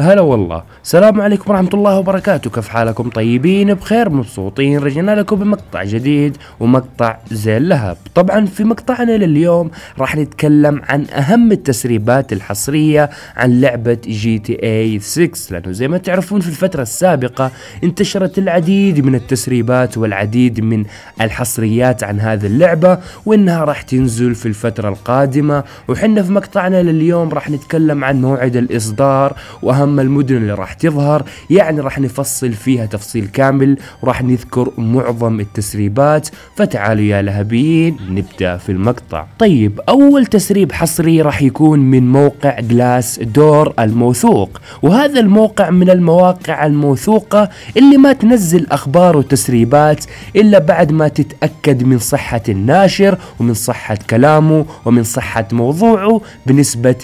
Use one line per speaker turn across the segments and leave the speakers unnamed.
هلا والله السلام عليكم ورحمة الله وبركاته كيف حالكم طيبين بخير مبسوطين رجعنا لكم بمقطع جديد ومقطع زي اللهب طبعا في مقطعنا لليوم راح نتكلم عن أهم التسريبات الحصرية عن لعبة جي تي اي 6 لأنه زي ما تعرفون في الفترة السابقة انتشرت العديد من التسريبات والعديد من الحصريات عن هذه اللعبة وإنها راح تنزل في الفترة القادمة وحنا في مقطعنا لليوم راح نتكلم عن موعد الإصدار وأهم أما المدن اللي راح تظهر يعني راح نفصل فيها تفصيل كامل وراح نذكر معظم التسريبات فتعالوا يا لهبيين نبدا في المقطع طيب اول تسريب حصري راح يكون من موقع جلاس دور الموثوق وهذا الموقع من المواقع الموثوقه اللي ما تنزل اخبار وتسريبات الا بعد ما تتاكد من صحه الناشر ومن صحه كلامه ومن صحه موضوعه بنسبه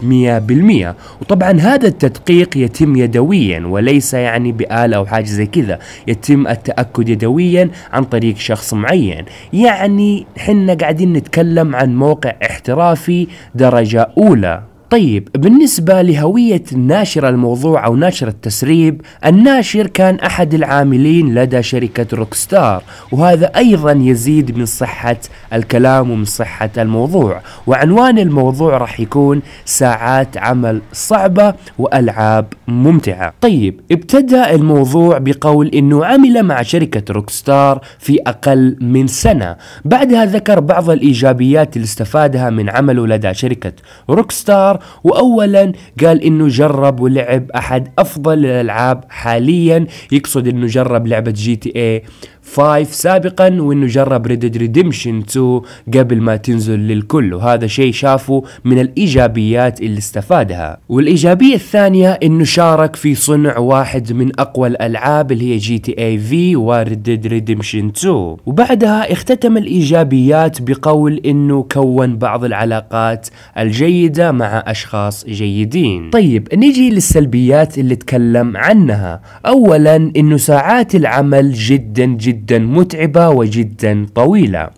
100% وطبعا هذا التدقيق يتم يتم يدويا وليس يعني بآلة أو حاجة زي كذا يتم التأكد يدويا عن طريق شخص معين يعني حنا قاعدين نتكلم عن موقع احترافي درجة أولى طيب بالنسبة لهوية الناشر الموضوع أو ناشر التسريب الناشر كان أحد العاملين لدى شركة روكستار وهذا أيضا يزيد من صحة الكلام ومن صحة الموضوع وعنوان الموضوع راح يكون ساعات عمل صعبة وألعاب ممتعة طيب ابتدأ الموضوع بقول أنه عمل مع شركة روكستار في أقل من سنة بعدها ذكر بعض الإيجابيات اللي استفادها من عمله لدى شركة روكستار الاخر وأولا قال إنه جرب ولعب أحد أفضل الألعاب حاليا يقصد إنه جرب لعبة جي تي اي 5 سابقا وانه جرب ريد ريديمشن 2 قبل ما تنزل للكل وهذا شيء شافه من الايجابيات اللي استفادها والايجابيه الثانيه انه شارك في صنع واحد من اقوى الالعاب اللي هي جي تي اي في وريد ريديمشن 2 وبعدها اختتم الايجابيات بقول انه كون بعض العلاقات الجيده مع اشخاص جيدين طيب نيجي للسلبيات اللي تكلم عنها اولا انه ساعات العمل جدا جدا جدا متعبة وجدا طويلة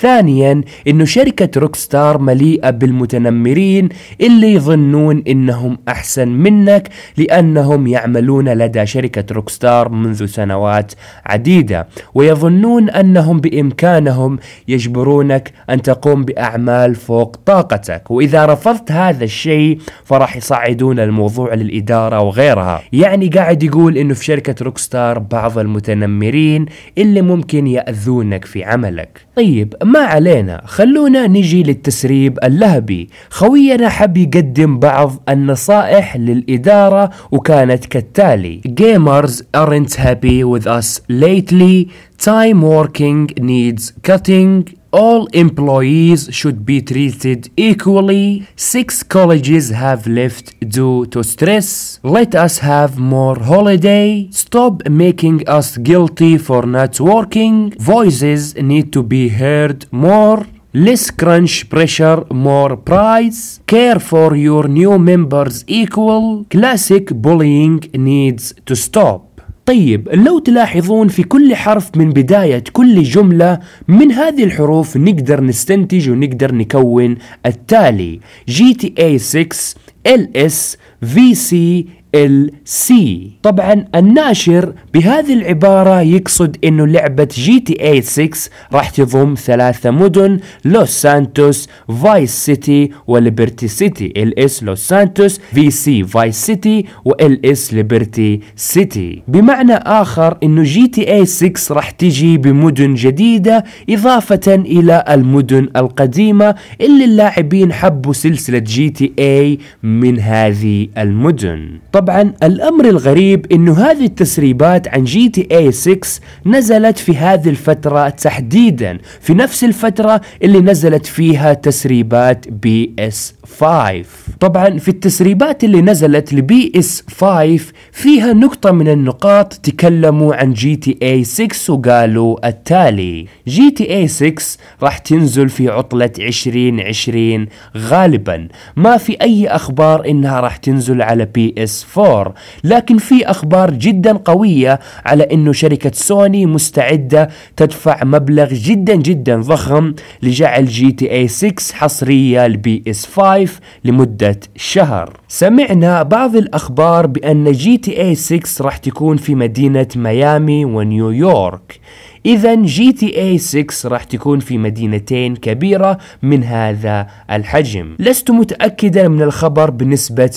ثانيا انه شركة روكستار مليئة بالمتنمرين اللي يظنون انهم احسن منك لانهم يعملون لدى شركة روكستار منذ سنوات عديدة ويظنون انهم بامكانهم يجبرونك ان تقوم باعمال فوق طاقتك واذا رفضت هذا الشيء فراح يصعدون الموضوع للادارة وغيرها يعني قاعد يقول انه في شركة روكستار بعض المتنمرين اللي ممكن يأذونك في عملك طيب ما علينا خلونا نجي للتسريب اللهبي خوينا حب يقدم بعض النصائح للإدارة وكانت كالتالي Gamers aren't happy with us lately Time working needs cutting all employees should be treated equally. Six colleges have left due to stress. Let us have more holiday. Stop making us guilty for not working. Voices need to be heard more. Less crunch pressure, more prize. Care for your new members equal. Classic bullying needs to stop. طيب لو تلاحظون في كل حرف من بداية كل جملة من هذه الحروف نقدر نستنتج ونقدر نكون التالي GTA 6 LS VC ال سي طبعا الناشر بهذه العبارة يقصد انه لعبة جي تي اي 6 راح تضم ثلاثة مدن لوس سانتوس فايس سيتي وليبرتي سيتي ال اس لوس سانتوس في سي فايس سيتي وال اس ليبرتي سيتي بمعنى اخر انه جي تي اي 6 راح تجي بمدن جديدة اضافة الى المدن القديمة اللي اللاعبين حبوا سلسلة جي تي اي من هذه المدن طبعا الأمر الغريب أنه هذه التسريبات عن جي تي اي 6 نزلت في هذه الفترة تحديدا في نفس الفترة اللي نزلت فيها تسريبات بي اس 5 طبعا في التسريبات اللي نزلت لبي اس 5 فيها نقطة من النقاط تكلموا عن جي تي اي 6 وقالوا التالي جي تي اي 6 راح تنزل في عطلة 2020 غالبا ما في اي اخبار انها راح تنزل على بي اس 4 لكن في اخبار جدا قوية على انه شركة سوني مستعدة تدفع مبلغ جدا جدا ضخم لجعل جي تي اي 6 حصرية لبي اس 5 5 لمدة شهر سمعنا بعض الأخبار بأن جي تي اي 6 راح تكون في مدينة ميامي ونيويورك إذا جي تي اي 6 راح تكون في مدينتين كبيرة من هذا الحجم لست متأكدا من الخبر بنسبة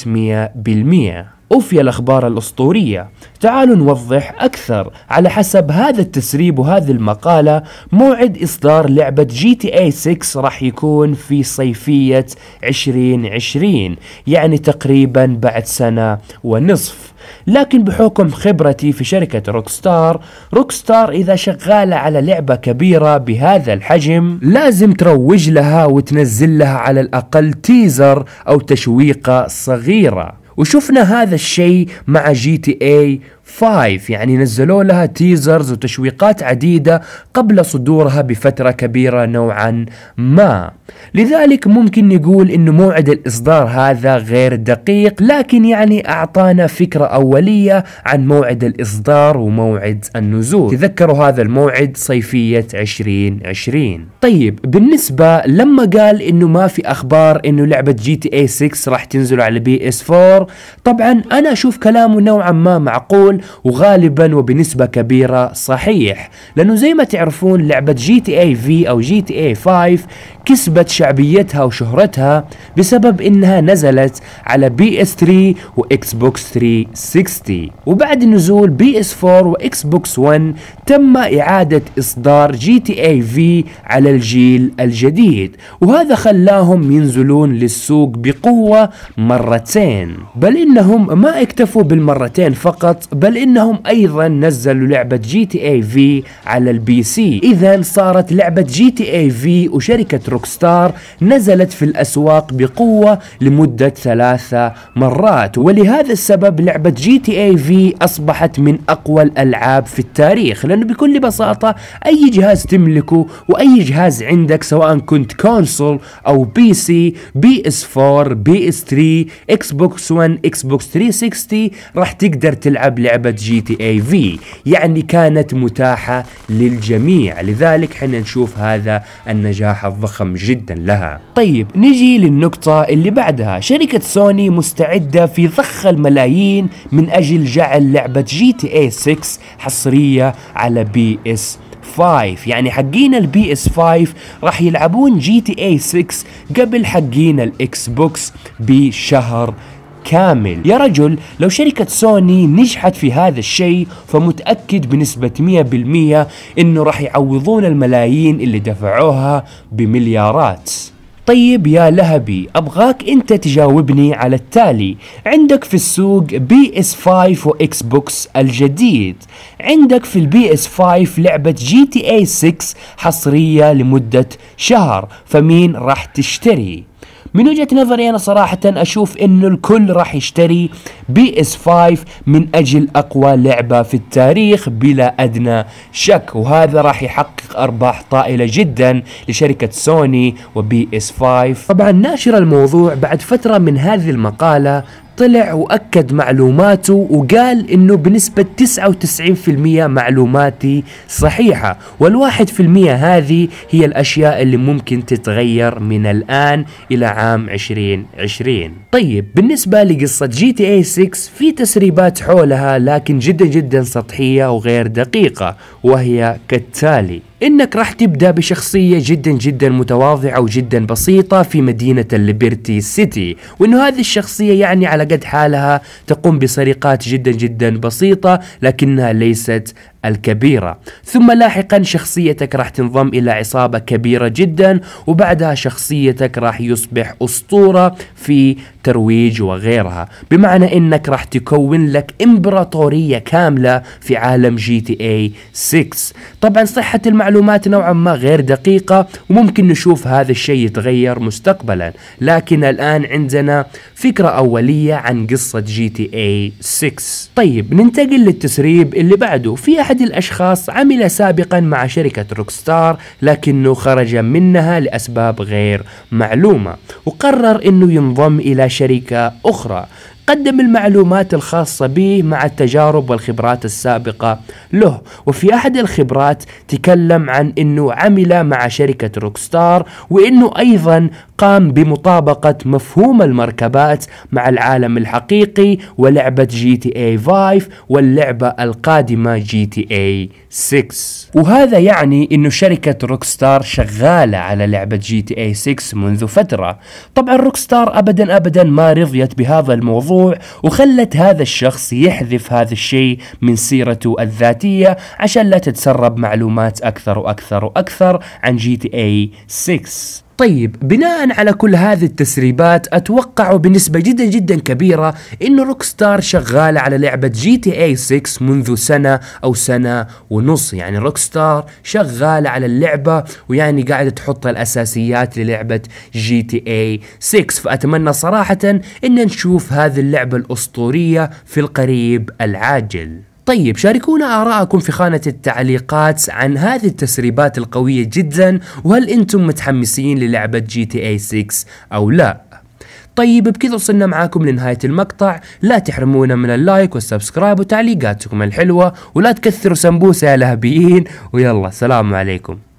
100% أوفيا الأخبار الأسطورية تعالوا نوضح أكثر على حسب هذا التسريب وهذه المقالة موعد إصدار لعبة جي تي اي 6 راح يكون في صيفية 2020 يعني تقريبا بعد سنة ونصف لكن بحكم خبرتي في شركة روكستار روكستار إذا شغالة على لعبة كبيرة بهذا الحجم لازم تروج لها وتنزل لها على الأقل تيزر أو تشويقة صغيرة وشفنا هذا الشيء مع جي تي اي 5 يعني نزلوا لها تيزرز وتشويقات عديدة قبل صدورها بفترة كبيرة نوعا ما لذلك ممكن نقول أن موعد الإصدار هذا غير دقيق لكن يعني أعطانا فكرة أولية عن موعد الإصدار وموعد النزول تذكروا هذا الموعد صيفية 2020 طيب بالنسبة لما قال أنه ما في أخبار أنه لعبة جي تي اي 6 راح تنزل على بي اس 4 طبعا أنا أشوف كلامه نوعا ما معقول يقول وغالبا وبنسبة كبيرة صحيح لأنه زي ما تعرفون لعبة جي تي اي في أو جي تي اي 5 كسبت شعبيتها وشهرتها بسبب انها نزلت على بي اس 3 واكس بوكس 360 وبعد نزول بي اس 4 واكس بوكس 1 تم اعادة اصدار جي تي اي في على الجيل الجديد وهذا خلاهم ينزلون للسوق بقوة مرتين بل انهم ما اكتفوا بالمرتين فقط بل انهم ايضا نزلوا لعبة جي تي اي في على البي سي اذا صارت لعبة جي تي اي في وشركة روكستار نزلت في الأسواق بقوة لمدة ثلاثة مرات ولهذا السبب لعبة جي تي اي في أصبحت من أقوى الألعاب في التاريخ لأنه بكل بساطة أي جهاز تملكه وأي جهاز عندك سواء كنت كونسول أو بي سي بي اس 4 بي اس 3 اكس بوكس 1 اكس بوكس 360 راح تقدر تلعب لعبة جي تي اي في يعني كانت متاحة للجميع لذلك حنا نشوف هذا النجاح الضخم ضخم جدا لها طيب نجي للنقطة اللي بعدها شركة سوني مستعدة في ضخ الملايين من أجل جعل لعبة جي تي اي 6 حصرية على بي اس 5 يعني حقين البي اس 5 راح يلعبون جي تي اي 6 قبل حقين الاكس بوكس بشهر كامل يا رجل لو شركة سوني نجحت في هذا الشيء فمتأكد بنسبة 100% انه راح يعوضون الملايين اللي دفعوها بمليارات طيب يا لهبي أبغاك أنت تجاوبني على التالي عندك في السوق بي اس 5 وإكس بوكس الجديد عندك في البي اس 5 لعبة جي تي اي 6 حصرية لمدة شهر فمين راح تشتري من وجهه نظري انا صراحه اشوف انه الكل راح يشتري بي اس 5 من اجل اقوى لعبه في التاريخ بلا ادنى شك وهذا راح يحقق ارباح طائله جدا لشركه سوني وبي اس 5 طبعا ناشر الموضوع بعد فتره من هذه المقاله طلع وأكد معلوماته وقال أنه بنسبة 99% معلوماتي صحيحة والواحد في المية هذه هي الأشياء اللي ممكن تتغير من الآن إلى عام 2020 طيب بالنسبة لقصة جي تي اي 6 في تسريبات حولها لكن جدا جدا سطحية وغير دقيقة وهي كالتالي انك راح تبدا بشخصيه جدا جدا متواضعه وجدا بسيطه في مدينه الليبرتي سيتي وانه هذه الشخصيه يعني على قد حالها تقوم بسرقات جدا جدا بسيطه لكنها ليست الكبيرة ثم لاحقا شخصيتك راح تنضم إلى عصابة كبيرة جدا وبعدها شخصيتك راح يصبح أسطورة في ترويج وغيرها بمعنى أنك راح تكون لك إمبراطورية كاملة في عالم جي تي اي 6 طبعا صحة المعلومات نوعا ما غير دقيقة وممكن نشوف هذا الشيء يتغير مستقبلا لكن الآن عندنا فكرة أولية عن قصة جي تي اي 6 طيب ننتقل للتسريب اللي بعده في أحد أحد الأشخاص عمل سابقا مع شركة روكستار لكنه خرج منها لأسباب غير معلومة وقرر أنه ينضم إلى شركة أخرى قدم المعلومات الخاصة به مع التجارب والخبرات السابقة له وفي أحد الخبرات تكلم عن أنه عمل مع شركة روكستار وأنه أيضا قام بمطابقة مفهوم المركبات مع العالم الحقيقي ولعبة جي تي اي 5 واللعبة القادمة جي تي اي 6 وهذا يعني أنه شركة روكستار شغالة على لعبة جي تي اي 6 منذ فترة طبعا روكستار أبدا أبدا ما رضيت بهذا الموضوع الموضوع وخلت هذا الشخص يحذف هذا الشيء من سيرته الذاتية عشان لا تتسرب معلومات أكثر وأكثر وأكثر عن جي تي اي 6 طيب بناء على كل هذه التسريبات اتوقع بنسبة جدا جدا كبيرة ان روك ستار شغالة على لعبة جي تي اي 6 منذ سنة او سنة ونص يعني روك ستار شغالة على اللعبة ويعني قاعدة تحط الاساسيات للعبة جي تي اي 6 فاتمنى صراحة ان نشوف هذه اللعبة الاسطورية في القريب العاجل طيب شاركونا آراءكم في خانة التعليقات عن هذه التسريبات القوية جدا وهل أنتم متحمسين للعبة جي تي اي 6 أو لا طيب بكذا وصلنا معاكم لنهاية المقطع لا تحرمونا من اللايك والسبسكرايب وتعليقاتكم الحلوة ولا تكثروا سمبوسة يا لهبيين ويلا سلام عليكم